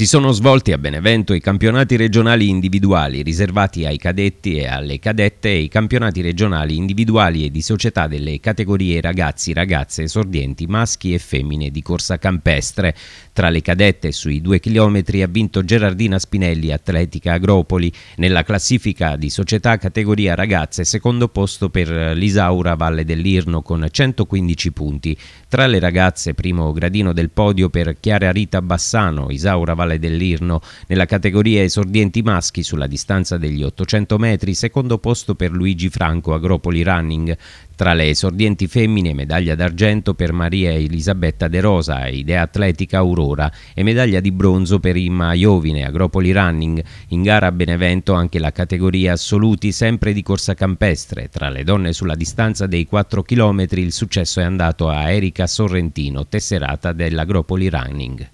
Si sono svolti a Benevento i campionati regionali individuali riservati ai cadetti e alle cadette e i campionati regionali individuali e di società delle categorie ragazzi, ragazze, esordienti, maschi e femmine di corsa campestre. Tra le cadette sui due chilometri ha vinto Gerardina Spinelli, atletica Agropoli. Nella classifica di società categoria ragazze secondo posto per l'Isaura Valle dell'Irno con 115 punti. Tra le ragazze primo gradino del podio per Chiara Rita Bassano, Isaura Valle mondiale dell'Irno. Nella categoria esordienti maschi sulla distanza degli 800 metri, secondo posto per Luigi Franco, Agropoli Running. Tra le esordienti femmine, medaglia d'argento per Maria Elisabetta De Rosa, idea atletica Aurora, e medaglia di bronzo per Imma Iovine, Agropoli Running. In gara a Benevento anche la categoria assoluti, sempre di corsa campestre. Tra le donne sulla distanza dei 4 km, il successo è andato a Erika Sorrentino, tesserata dell'Agropoli Running.